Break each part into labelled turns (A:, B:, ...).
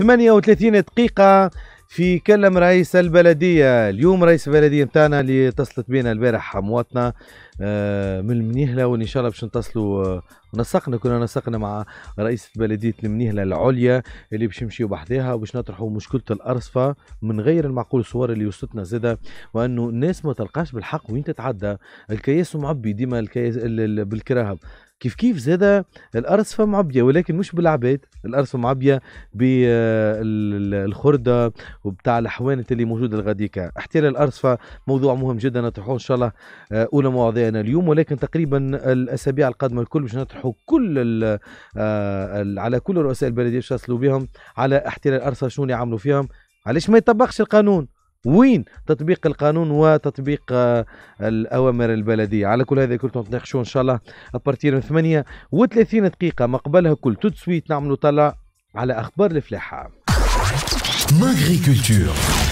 A: 38 دقيقة في كلم رئيس البلدية اليوم رئيس البلدية نتاعنا اللي اتصلت بينا البارح مواطنة آه، من المنيهلة وإن شاء الله باش نتصلوا آه، نسقنا كنا نسقنا مع رئيسة بلدية المنيهلة العليا اللي باش نمشيو بحذاها وباش نطرحوا مشكلة الأرصفة من غير المعقول الصور اللي وصلتنا زادة وأنه الناس ما تلقاش بالحق وين تتعدى الكياس معبي ديما الكياس بالكراهب كيف كيف زاد الارصفه معبيه ولكن مش بالعباد الارصفه معبيه بالخرده آه، وبتاع الحوانت اللي موجوده الغديكة احتلال الارصفه موضوع مهم جدا نطرحوه ان شاء الله آه، اولى مواضيعنا اليوم ولكن تقريبا الاسابيع القادمه الكل باش نطرحوا كل آه، على كل رؤساء البلديه باش بهم على احتلال الارصفه شنو يعملوا فيهم علاش ما يطبقش القانون وين تطبيق القانون وتطبيق آه، الاوامر البلديه على كل هذا كنت نتناقشوا ان شاء الله ابارتير من 8 و30 دقيقه مقبلها كل توت سويت نعملوا طلع على اخبار الفلاحه كولتور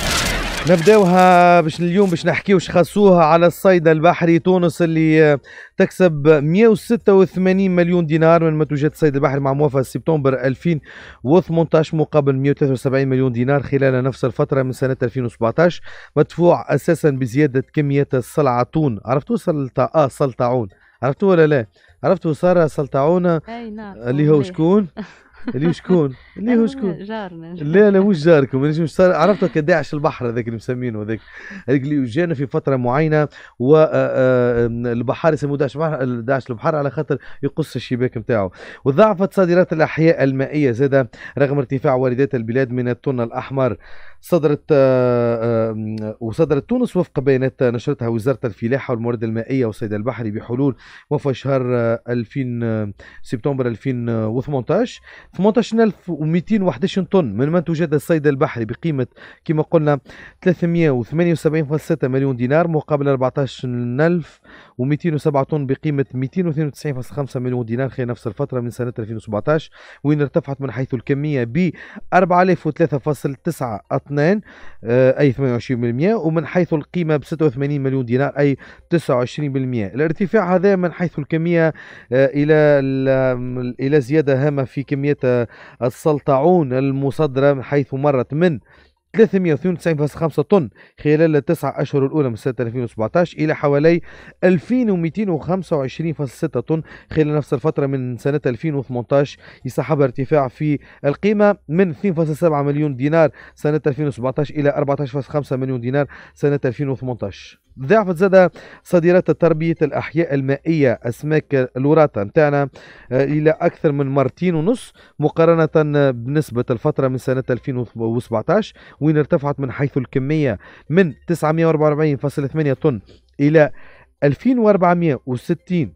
A: نبداوها باش اليوم باش نحكيو خاصوها على الصيد البحري تونس اللي تكسب 186 مليون دينار من منتوجات الصيد البحري مع موافقه سبتمبر 2018 مقابل 173 مليون دينار خلال نفس الفتره من سنه 2017 مدفوع اساسا بزياده كميه السلعتون عرفتوا سلطة اه سلطعون عرفتوا ولا لا عرفتوا ساره سلطعون اي نعم اللي هو شكون اللي شكون اللي هو شكون جارنا لا لا مش جاركم مش صار داعش البحر هذاك اللي مسمينه هذاك اللي جانا في فتره معينه والبحار آه، آه، يسموه داعش البحر داعش البحر على خاطر يقص الشباك نتاعو وضاعفت صادرات الاحياء المائيه زاد رغم ارتفاع واردات البلاد من التون الاحمر صدرت آه، وصدرت تونس وفق بيانات نشرتها وزاره الفلاحه والموارد المائيه والصيد البحري بحلول وفي شهر 2000 سبتمبر 2018 18211 طن من منتوجات الصيد البحري بقيمة كما قلنا 378.6 مليون دينار مقابل 14207 طن بقيمة 292.5 مليون دينار خلال نفس الفترة من سنة 2017 وين ارتفعت من حيث الكمية ب 4003.92 آه، أي 28% ومن حيث القيمة ب 86 مليون دينار أي 29% الارتفاع هذا من حيث الكمية آه، إلى إلى زيادة هامة في كمية السلطعون المصدرة حيث مرت من 392.5 طن خلال التسعة أشهر الأولى من سنة 2017 إلى حوالي 2225.6 طن خلال نفس الفترة من سنة 2018 يصاحبها ارتفاع في القيمة من 2.7 مليون دينار سنة 2017 إلى 14.5 مليون دينار سنة 2018 ضعفت زاد صديرات تربية الأحياء المائية أسماك الوراثة نتاعنا آه، إلى أكثر من مرتين ونص مقارنة بنسبة الفترة من سنة 2017 وين ارتفعت من حيث الكمية من 944.8 طن إلى 2460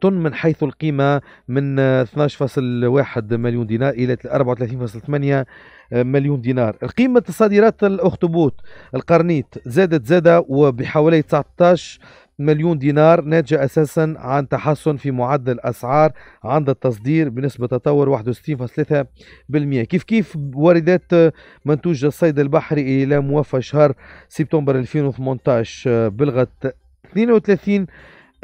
A: طن من حيث القيمة من 12.1 مليون دينار إلى 34.8 مليون دينار القيمة صادرات الأخطبوط القرنيط زادت زادة وبحوالي 19 مليون دينار ناتجة أساسا عن تحسن في معدل الأسعار عند التصدير بنسبة تطور 61.3% كيف كيف واردات منتوج الصيد البحري إلى موفى شهر سبتمبر 2018 بلغت 32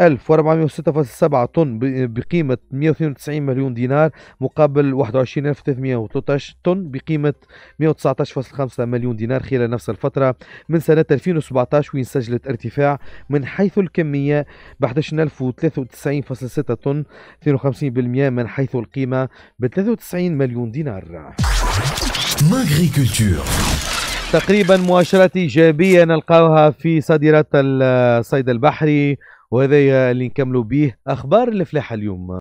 A: 1406.7 طن بقيمة 192 مليون دينار مقابل 21313 طن بقيمة 119.5 مليون دينار خلال نفس الفترة من سنة 2017 وين سجلت ارتفاع من حيث الكمية ب 11093.6 طن 52% من حيث القيمة ب 93 مليون دينار. تقريبا مؤشرات إيجابية نلقاها في صادرات الصيد البحري وهذا اللي نكملوا به اخبار الفلاحه اليوم